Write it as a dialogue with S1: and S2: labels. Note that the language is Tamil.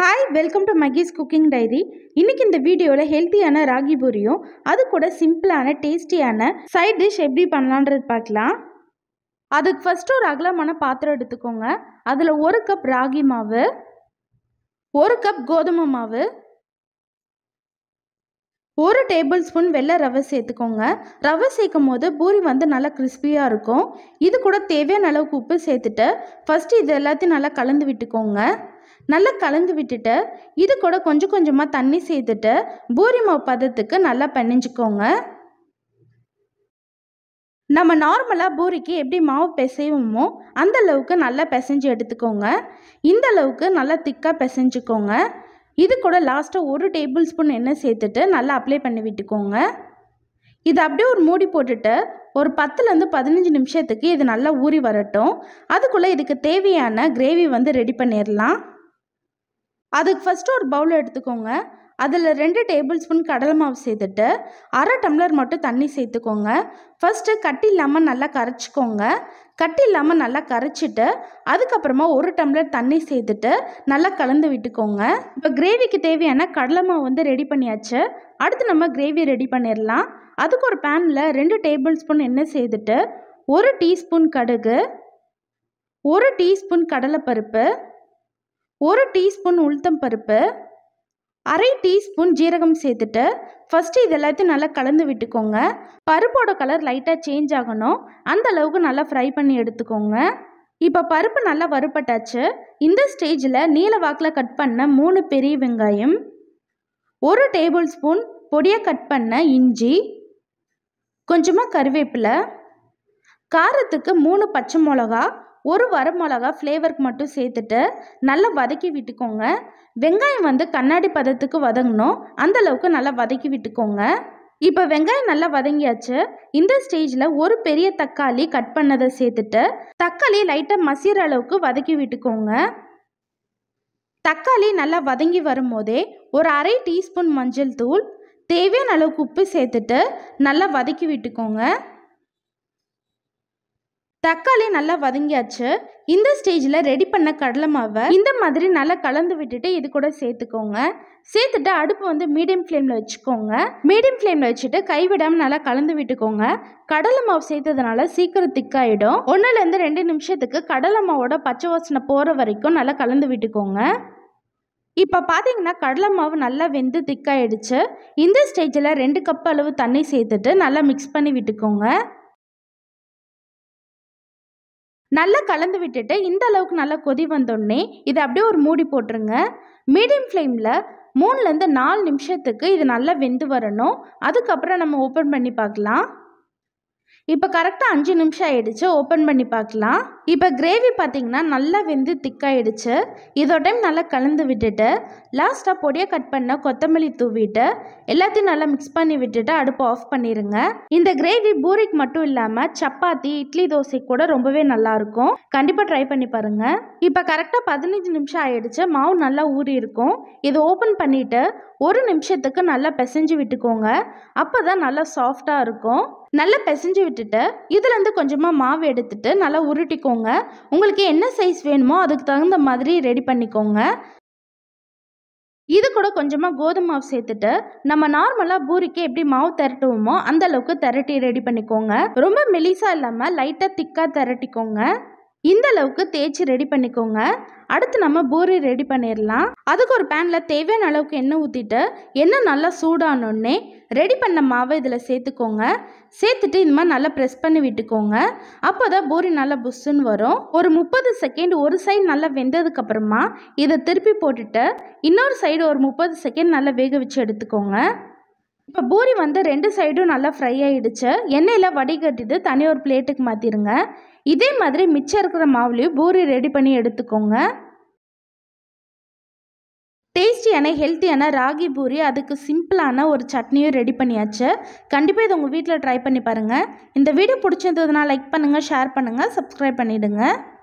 S1: hi welcome to Mahees cooking diary இன்றைக்கி இந்த வீடியோவில் ஹெல்த்தியான ராகி பூரியும் அது கூட சிம்பிளான டேஸ்டியான சைட் டிஷ் எப்படி பண்ணலான்றது பார்க்கலாம் அதுக்கு ஃபஸ்ட்டு ஒரு அகலமான பாத்திரம் எடுத்துக்கோங்க அதில் ஒரு கப் ராகி மாவு ஒரு கப் கோதுமை மாவு ஒரு டேபிள் ஸ்பூன் வெள்ளை ரவை சேர்த்துக்கோங்க ரவை சேர்க்கும் போது பூரி வந்து நல்லா கிறிஸ்பியாக இருக்கும் இது கூட தேவையான அளவுக்கு உப்பு சேர்த்துட்டு ஃபஸ்ட்டு இது எல்லாத்தையும் நல்லா கலந்து விட்டுக்கோங்க நல்லா கலந்து விட்டுட்டு இது கூட கொஞ்சம் கொஞ்சமாக தண்ணி சேர்த்துட்டு பூரி மாவு பதத்துக்கு நல்லா பண்ணிஞ்சுக்கோங்க நம்ம நார்மலாக பூரிக்கு எப்படி மாவு பிசைவோமோ அந்த அளவுக்கு நல்லா பிசைஞ்சு எடுத்துக்கோங்க இந்த அளவுக்கு நல்லா திக்காக பிசைஞ்சுக்கோங்க இது கூட லாஸ்ட்டாக ஒரு டேபிள் ஸ்பூன் எண்ணெய் சேர்த்துட்டு நல்லா அப்ளை பண்ணி விட்டுக்கோங்க இது அப்படியே ஒரு மூடி போட்டுட்டு ஒரு பத்துலேருந்து பதினஞ்சு நிமிஷத்துக்கு இது நல்லா ஊறி வரட்டும் அதுக்குள்ளே இதுக்கு தேவையான கிரேவி வந்து ரெடி பண்ணிடலாம் அதுக்கு ஃபஸ்ட்டு ஒரு பவுல் எடுத்துக்கோங்க அதில் ரெண்டு டேபிள் ஸ்பூன் கடலை மாவு சேர்த்துட்டு அரை டம்ளர் மட்டும் தண்ணி சேர்த்துக்கோங்க ஃபஸ்ட்டு கட்டி இல்லாமல் நல்லா கரைச்சிக்கோங்க கட்டி இல்லாமல் நல்லா கரைச்சிட்டு அதுக்கப்புறமா ஒரு டம்ளர் தண்ணி சேர்த்துட்டு நல்லா கலந்து விட்டுக்கோங்க இப்போ கிரேவிக்கு தேவையான கடலை மாவு வந்து ரெடி பண்ணியாச்சு அடுத்து நம்ம கிரேவி ரெடி பண்ணிடலாம் அதுக்கு ஒரு பேனில் ரெண்டு டேபிள் ஸ்பூன் எண்ணெய் சேர்த்துட்டு ஒரு டீஸ்பூன் கடுகு ஒரு டீஸ்பூன் கடலைப்பருப்பு ஒரு டீஸ்பூன் உளுத்தம் பருப்பு அரை டீஸ்பூன் ஜீரகம் சேர்த்துட்டு ஃபஸ்ட்டு இது எல்லாத்தையும் நல்லா கலந்து விட்டுக்கோங்க பருப்போட கலர் லைட்டாக சேஞ்ச் ஆகணும் அந்த அளவுக்கு நல்லா ஃப்ரை பண்ணி எடுத்துக்கோங்க இப்போ பருப்பு நல்லா வறுப்பட்டாச்சு இந்த ஸ்டேஜில் நீல வாக்கில் கட் பண்ண மூணு பெரிய வெங்காயம் ஒரு டேபிள் ஸ்பூன் பொடியாக கட் பண்ண இஞ்சி கொஞ்சமாக கருவேப்பில காரத்துக்கு மூணு பச்சை மிளகா ஒரு மிளகா ஃப்ளேவருக்கு மட்டும் சேர்த்துட்டு நல்லா வதக்கி விட்டுக்கோங்க வெங்காயம் வந்து கண்ணாடி பதத்துக்கு வதங்கணும் அந்தளவுக்கு நல்லா வதக்கி விட்டுக்கோங்க இப்போ வெங்காயம் நல்லா வதங்கியாச்சு இந்த ஸ்டேஜில் ஒரு பெரிய தக்காளி கட் பண்ணதை சேர்த்துட்டு தக்காளி லைட்டாக மசிற அளவுக்கு வதக்கி விட்டுக்கோங்க தக்காளி நல்லா வதங்கி வரும்போதே ஒரு அரை டீஸ்பூன் மஞ்சள் தூள் தேவையான அளவுக்கு உப்பு சேர்த்துட்டு நல்லா வதக்கி விட்டுக்கோங்க தக்காளி நல்லா வதங்கியாச்சு இந்த ஸ்டேஜில் ரெடி பண்ண கடலை மாவை இந்த மாதிரி நல்லா கலந்து விட்டுட்டு இது கூட சேர்த்துக்கோங்க சேர்த்துட்டு அடுப்பு வந்து மீடியம் ஃப்ளேமில் வச்சுக்கோங்க மீடியம் ஃப்ளேமில் வச்சுட்டு கைவிடாமல் நல்லா கலந்து விட்டுக்கோங்க கடலை மாவு சேர்த்ததுனால சீக்கிரம் திக்காயிடும் ஒன்றுலேருந்து ரெண்டு நிமிஷத்துக்கு கடலை மாவோட பச்சை வாசனை போகிற வரைக்கும் நல்லா கலந்து விட்டுக்கோங்க இப்போ பார்த்தீங்கன்னா கடலை மாவு நல்லா வெந்து திக்காயிடுச்சு இந்த ஸ்டேஜில் ரெண்டு கப் அளவு தண்ணி சேர்த்துட்டு நல்லா மிக்ஸ் பண்ணி விட்டுக்கோங்க நல்லா கலந்து விட்டுட்டு இந்த அளவுக்கு நல்லா கொதி வந்தோடனே இதை அப்படியே ஒரு மூடி போட்டுருங்க மீடியம் ஃப்ளேமில் மூணுலேருந்து நாலு நிமிஷத்துக்கு இது நல்லா வெந்து வரணும் அதுக்கப்புறம் நம்ம ஓப்பன் பண்ணி பார்க்கலாம் இப்போ கரெக்டாக அஞ்சு நிமிஷம் ஆகிடுச்சு ஓப்பன் பண்ணி பார்க்கலாம் இப்போ கிரேவி பார்த்தீங்கன்னா நல்லா வெந்து திக்காயிடுச்சு இதோட டைம் நல்லா கலந்து விட்டுட்டு லாஸ்ட்டாக பொடியை கட் பண்ண கொத்தமல்லி தூவிட்டு எல்லாத்தையும் நல்லா மிக்ஸ் பண்ணி விட்டுட்டு அடுப்பு ஆஃப் பண்ணிடுங்க இந்த கிரேவி பூரிக்கு மட்டும் இல்லாமல் சப்பாத்தி இட்லி தோசை கூட ரொம்பவே நல்லாயிருக்கும் கண்டிப்பாக ட்ரை பண்ணி பாருங்கள் இப்போ கரெக்டாக பதினஞ்சு நிமிஷம் ஆகிடுச்சு மாவு நல்லா ஊறி இருக்கும் இதை ஓப்பன் பண்ணிவிட்டு ஒரு நிமிஷத்துக்கு நல்லா பிசைஞ்சு விட்டுக்கோங்க அப்போ தான் நல்லா சாஃப்டாக இருக்கும் நல்லா பிசைஞ்சு விட்டுட்டு இதுலேருந்து கொஞ்சமாக மாவு எடுத்துட்டு நல்லா உருட்டிக்கோங்க உங்களுக்கு என்ன சைஸ் வேணுமோ அதுக்கு தகுந்த மாதிரி ரெடி பண்ணிக்கோங்க இது கூட கொஞ்சமாக கோதுமை மாவு சேர்த்துட்டு நம்ம நார்மலாக பூரிக்கு எப்படி மாவு திரட்டுவோமோ அந்த அளவுக்கு திரட்டி ரெடி பண்ணிக்கோங்க ரொம்ப மெலிசாக இல்லாமல் லைட்டாக திக்காக திரட்டிக்கோங்க இந்த அளவுக்கு தேய்ச்சி ரெடி பண்ணிக்கோங்க அடுத்து நம்ம பூரி ரெடி பண்ணிடலாம் அதுக்கு ஒரு பேனில் தேவையான அளவுக்கு எண்ணெய் ஊற்றிட்டு எண்ணெய் நல்லா சூடானோடனே ரெடி பண்ண மாவை இதில் சேர்த்துக்கோங்க சேர்த்துட்டு இந்த மாதிரி நல்லா ப்ரெஸ் பண்ணி விட்டுக்கோங்க அப்போ தான் பூரி நல்லா புஷ்ஷுன்னு வரும் ஒரு முப்பது செகண்ட் ஒரு சைடு நல்லா வெந்ததுக்கப்புறமா இதை திருப்பி போட்டுட்டு இன்னொரு சைடு ஒரு முப்பது செகண்ட் நல்லா வேக வச்சு எடுத்துக்கோங்க இப்போ பூரி வந்து ரெண்டு சைடும் நல்லா ஃப்ரை ஆகிடுச்சு எண்ணெயில் வடிகட்டிட்டு தனி ஒரு பிளேட்டுக்கு மாற்றிடுங்க இதே மாதிரி மிச்சம் இருக்கிற மாவுலையும் பூரி ரெடி பண்ணி எடுத்துக்கோங்க டேஸ்டியான ஹெல்த்தியான ராகி பூரி அதுக்கு சிம்பிளான ஒரு சட்னியும் ரெடி பண்ணியாச்சு கண்டிப்பாக இதை உங்கள் வீட்டில் ட்ரை பண்ணி பாருங்கள் இந்த வீடியோ பிடிச்சிருந்ததுனால் லைக் பண்ணுங்கள் ஷேர் பண்ணுங்கள் சப்ஸ்கிரைப் பண்ணிவிடுங்க